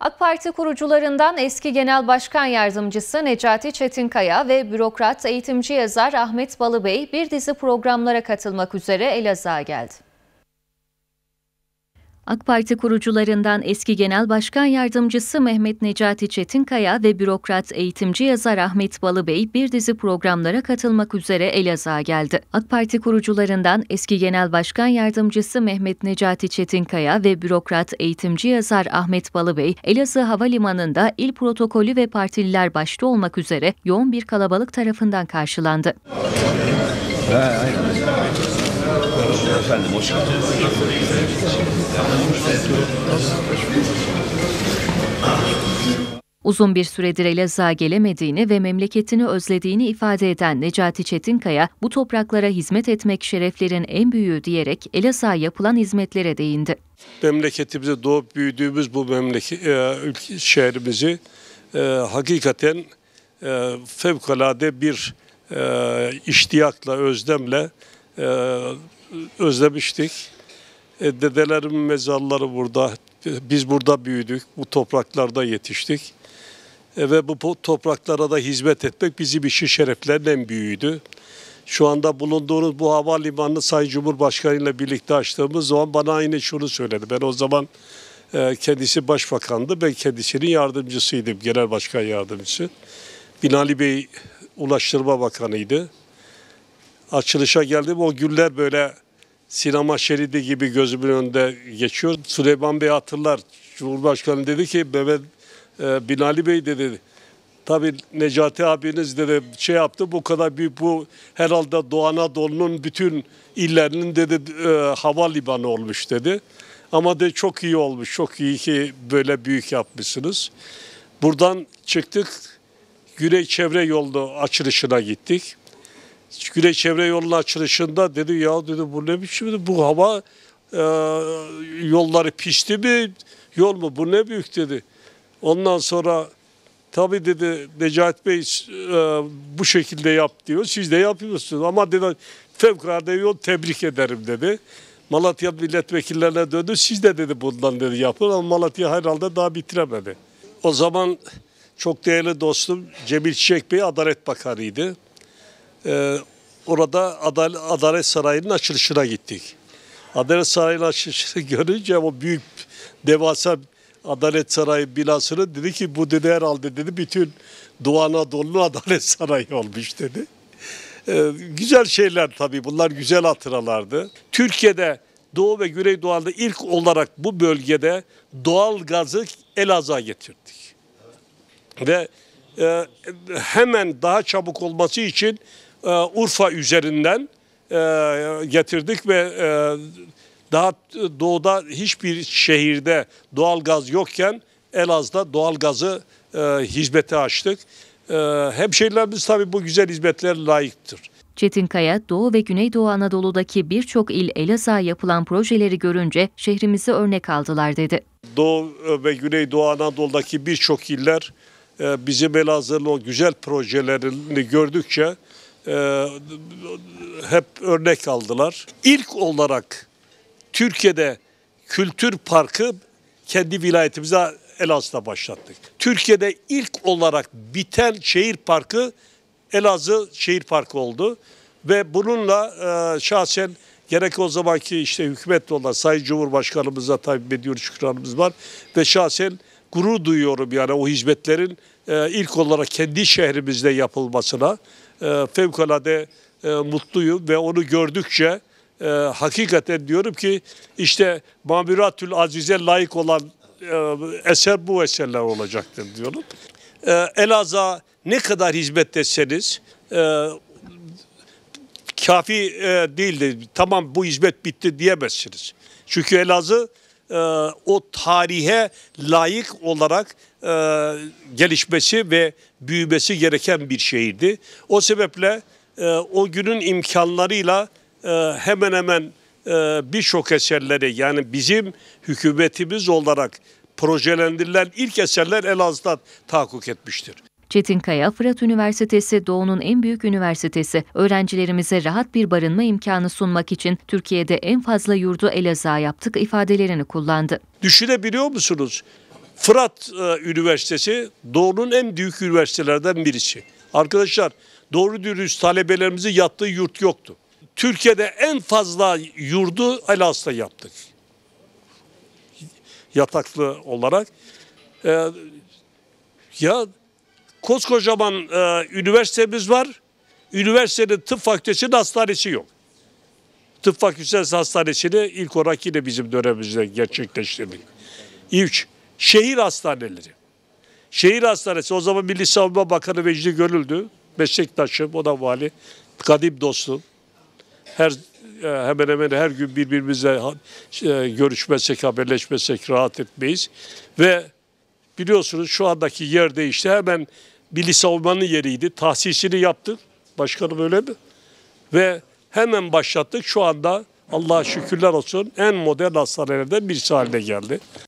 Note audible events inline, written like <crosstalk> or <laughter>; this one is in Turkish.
AK Parti kurucularından eski Genel Başkan Yardımcısı Necati Çetinkaya ve bürokrat eğitimci yazar Ahmet Balıbey bir dizi programlara katılmak üzere Elazığ'a geldi. AK Parti kurucularından eski Genel Başkan Yardımcısı Mehmet Necati Çetinkaya ve bürokrat eğitimci yazar Ahmet Balıbey bir dizi programlara katılmak üzere Elazığ'a geldi. AK Parti kurucularından eski Genel Başkan Yardımcısı Mehmet Necati Çetinkaya ve bürokrat eğitimci yazar Ahmet Balıbey, Elazığ Havalimanı'nda il protokolü ve partililer başta olmak üzere yoğun bir kalabalık tarafından karşılandı. Efendim hoş geldiniz. Uzun bir süredir Elazığ'a gelemediğini ve memleketini özlediğini ifade eden Necati Çetinkaya, bu topraklara hizmet etmek şereflerin en büyüğü diyerek Elazığ'a yapılan hizmetlere değindi. Memleketimize doğup büyüdüğümüz bu memleket e, şehrimizi e, hakikaten e, fevkalade bir e, iştiyakla, özlemle e, özlemiştik. E, dedelerin mezarları burada. E, biz burada büyüdük. Bu topraklarda yetiştik. E, ve bu topraklara da hizmet etmek bizim işi şereflerin en büyüğüydü. Şu anda bulunduğunuz bu havalimanını Sayın Cumhurbaşkanı ile birlikte açtığımız zaman bana yine şunu söyledi. Ben o zaman e, kendisi başbakandı. Ben kendisinin yardımcısıydım. Genel Başkan Yardımcısı. Binali Bey Ulaştırma Bakanı'ydı açılışa geldim. O güller böyle sinema şeridi gibi gözümün önünde geçiyor. Süleyman Bey hatırlar. Cumhurbaşkanı dedi ki Mehmet e, Binali Bey dedi. Tabii Necati abiniz dedi şey yaptı bu kadar büyük bu herhalde Doğu Anadolu'nun bütün illerinin dedi e, havalimanı olmuş dedi. Ama de çok iyi olmuş. Çok iyi ki böyle büyük yapmışsınız. Buradan çıktık. Güney Çevre Yolu açılışına gittik. Güney Çevre Yolu açılışında dedi ya dedi bu ne biçim bu hava e, yolları pişti mi yol mu bu ne büyük dedi. Ondan sonra tabi dedi Necat Bey e, bu şekilde yap diyor siz de yapıyorsunuz ama dedi fevkalade yol tebrik ederim dedi. Malatya milletvekillerine döndü siz de dedi bundan dedi yapın ama Malatya herhalde daha bitiremedi. O zaman çok değerli dostum Cemil Çiçek Bey Adalet Bakanı'ydı e, orada Adal Adalet Sarayı'nın açılışına gittik. Adalet Sarayı'nın açılışını <laughs> görünce o büyük devasa Adalet Sarayı binasını dedi ki bu dedi herhalde dedi bütün Doğu Anadolu'nun <laughs> Adalet Sarayı olmuş dedi. Ee, güzel şeyler tabii bunlar güzel hatıralardı. Türkiye'de Doğu ve Güneydoğu'da ilk olarak bu bölgede doğal gazı Elazığ'a getirdik. Ve e, hemen daha çabuk olması için e, Urfa üzerinden e, getirdik ve e, daha doğuda hiçbir şehirde doğal gaz yokken Elazığ'da doğal gazı hizmete açtık. E, hemşehrilerimiz tabii bu güzel hizmetlere layıktır. Çetinkaya, Doğu ve Güneydoğu Anadolu'daki birçok il Elazığ'a yapılan projeleri görünce şehrimizi örnek aldılar dedi. Doğu ve Güneydoğu Anadolu'daki birçok iller bizim Elazığ'ın o güzel projelerini gördükçe e, hep örnek aldılar. İlk olarak Türkiye'de kültür parkı kendi vilayetimize Elazığ'da başlattık. Türkiye'de ilk olarak biten şehir parkı Elazığ Şehir Parkı oldu. Ve bununla e, şahsen gerek o zamanki işte hükümet olan Sayın Cumhurbaşkanımıza tabi ediyoruz şükranımız var. Ve şahsen gurur duyuyorum yani o hizmetlerin e, ilk olarak kendi şehrimizde yapılmasına. E, fevkalade e, mutluyum ve onu gördükçe e, hakikaten diyorum ki işte Mamiratül Aziz'e layık olan e, eser bu eserler olacaktır diyorum. E, Elazığ'a ne kadar hizmet etseniz kafi e, değildir. Tamam bu hizmet bitti diyemezsiniz. Çünkü Elazığ e, o tarihe layık olarak e, gelişmesi ve büyümesi gereken bir şehirdi. O sebeple e, o günün imkanlarıyla e, hemen hemen e, birçok eserleri yani bizim hükümetimiz olarak projelendirilen ilk eserler Elazığ'da tahakkuk etmiştir. Çetin Kaya, Fırat Üniversitesi Doğu'nun en büyük üniversitesi. Öğrencilerimize rahat bir barınma imkanı sunmak için Türkiye'de en fazla yurdu Elazığ'a yaptık ifadelerini kullandı. Düşünebiliyor musunuz? Fırat e, Üniversitesi Doğu'nun en büyük üniversitelerden birisi. Arkadaşlar doğru dürüst talebelerimizi yattığı yurt yoktu. Türkiye'de en fazla yurdu Elazığ'da yaptık. Yataklı olarak. Ee, ya koskocaman e, üniversitemiz var. Üniversitenin tıp fakültesinin hastanesi yok. Tıp fakültesi hastanesini ilk olarak yine bizim dönemimizde gerçekleştirdik. Üç, şehir hastaneleri. Şehir hastanesi o zaman Milli Savunma Bakanı Vecdi Gönül'dü. Meslektaşım, o da vali. Kadim dostum. Her e, hemen hemen her gün birbirimizle e, görüşmesek, haberleşmesek rahat etmeyiz. Ve biliyorsunuz şu andaki yer değişti hemen Milli Savunma'nın yeriydi. Tahsisini yaptık. Başkanım öyle mi? Ve hemen başlattık. Şu anda Allah'a şükürler olsun en modern hastanelerden birisi haline geldi.